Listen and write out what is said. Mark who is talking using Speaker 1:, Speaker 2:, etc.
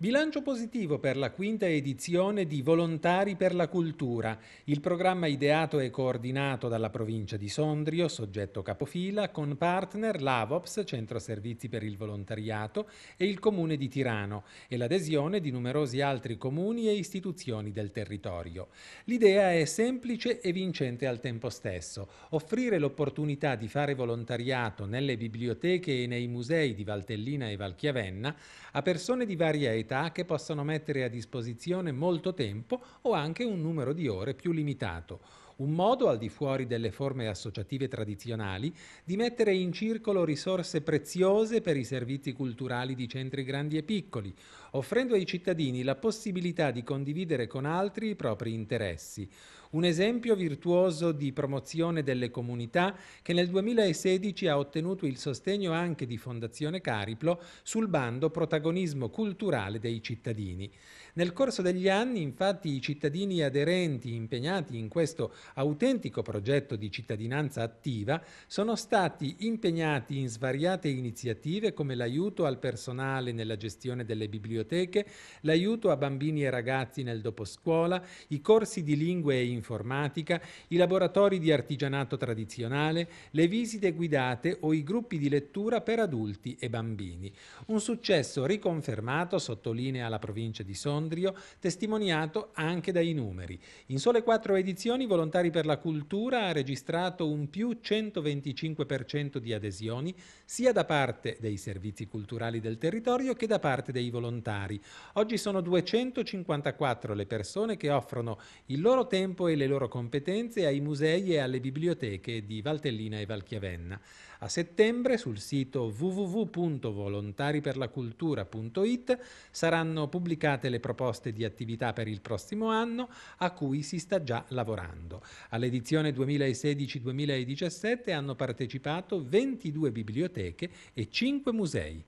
Speaker 1: Bilancio positivo per la quinta edizione di Volontari per la Cultura, il programma ideato e coordinato dalla provincia di Sondrio, soggetto capofila, con partner l'Avops, Centro Servizi per il Volontariato, e il Comune di Tirano, e l'adesione di numerosi altri comuni e istituzioni del territorio. L'idea è semplice e vincente al tempo stesso, offrire l'opportunità di fare volontariato nelle biblioteche e nei musei di Valtellina e Valchiavenna a persone di varia età modalità che possono mettere a disposizione molto tempo o anche un numero di ore più limitato. Un modo, al di fuori delle forme associative tradizionali, di mettere in circolo risorse preziose per i servizi culturali di centri grandi e piccoli, offrendo ai cittadini la possibilità di condividere con altri i propri interessi un esempio virtuoso di promozione delle comunità che nel 2016 ha ottenuto il sostegno anche di Fondazione Cariplo sul bando Protagonismo culturale dei cittadini. Nel corso degli anni, infatti, i cittadini aderenti impegnati in questo autentico progetto di cittadinanza attiva sono stati impegnati in svariate iniziative come l'aiuto al personale nella gestione delle biblioteche, l'aiuto a bambini e ragazzi nel doposcuola, i corsi di lingue e informazioni informatica, i laboratori di artigianato tradizionale, le visite guidate o i gruppi di lettura per adulti e bambini. Un successo riconfermato, sottolinea la provincia di Sondrio, testimoniato anche dai numeri. In sole quattro edizioni Volontari per la Cultura ha registrato un più 125% di adesioni sia da parte dei servizi culturali del territorio che da parte dei volontari. Oggi sono 254 le persone che offrono il loro tempo e e le loro competenze ai musei e alle biblioteche di Valtellina e Valchiavenna. A settembre sul sito www.volontariperlacultura.it saranno pubblicate le proposte di attività per il prossimo anno a cui si sta già lavorando. All'edizione 2016-2017 hanno partecipato 22 biblioteche e 5 musei.